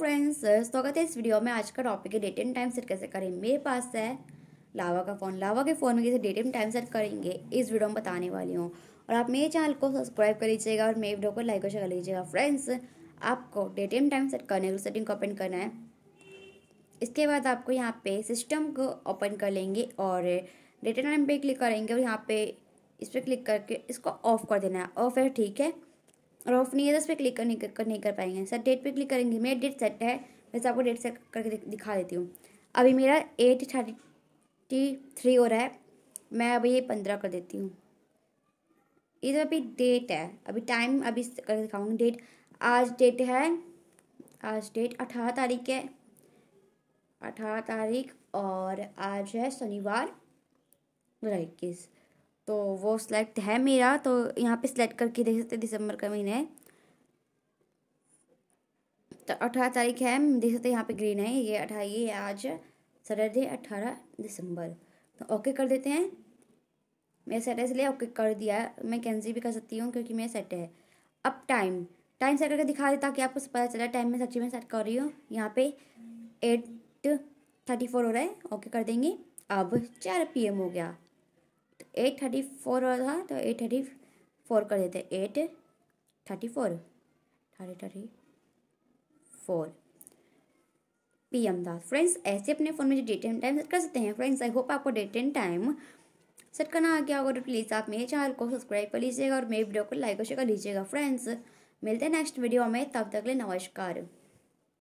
friends स्वागत है इस वीडियो में आज का टॉपिक है डेट एंड टाइम सेट कैसे करें मेरे पास है लावा का फ़ोन लावा के फ़ोन में कैसे डेट एंड टाइम सेट करेंगे इस वीडियो में बताने वाली हूँ और आप मेरे चैनल को सब्सक्राइब कर लीजिएगा और मेरे वीडियो को लाइक और शेयर कर लीजिएगा फ्रेंड्स आपको डेट एंड टाइम सेट करने सेटिंग को ओपन करना है इसके बाद आपको यहाँ पे सिस्टम को ओपन कर लेंगे और डेट एंड टाइम पर क्लिक करेंगे और यहाँ पे इस पर क्लिक करके इसको ऑफ कर देना है ऑफ है ठीक है और ऑफ नहीं है तो उस पर क्लिक कर नहीं कर, कर नहीं कर पाएंगे सर डेट पे क्लिक करेंगे मेरा डेट सेट है वैसे आपको डेट सेट करके दिखा देती हूँ अभी मेरा एट थर्टी थ्री हो रहा है मैं अभी ये पंद्रह कर देती हूँ ये तो अभी डेट है अभी टाइम अभी करके दिखाऊंगी डेट आज डेट है आज डेट अठारह तारीख है अठारह तारीख और आज है शनिवार दो इक्कीस तो वो सिलेक्ट है मेरा तो यहाँ पे सिलेक्ट करके देख सकते दिसंबर का महीना है तो अठारह तारीख है देख सकते यहाँ पे ग्रीन है ये अठारह ये है आज सैटरडे अठारह दिसंबर तो ओके कर देते हैं मैं सेट है इसलिए ओके कर दिया मैं कैंसिल भी कर सकती हूँ क्योंकि मेरा सेट है अब टाइम टाइम सेट करके दिखा देता कि आपको पता चला टाइम में सच्ची में सेट कर रही हूँ यहाँ पे एट थर्टी फोर हो रहा है ओके कर देंगे अब चार पी एम हो गया एट थर्टी फोर हो था तो एट थर्टी फोर कर देते eight thirty four thirty thirty four P M था फ्रेंड्स ऐसे अपने फ़ोन में जो डेट एंड टाइम सेट कर सकते हैं फ्रेंड्स आई होप आपको डेट एंड टाइम सेट करना आ गया होगा तो प्लीज़ आप मेरे चैनल को सब्सक्राइब कर लीजिएगा और मेरे वीडियो को लाइक और शेयर कर लीजिएगा फ्रेंड्स मिलते हैं नेक्स्ट वीडियो में तब तक ले नमस्कार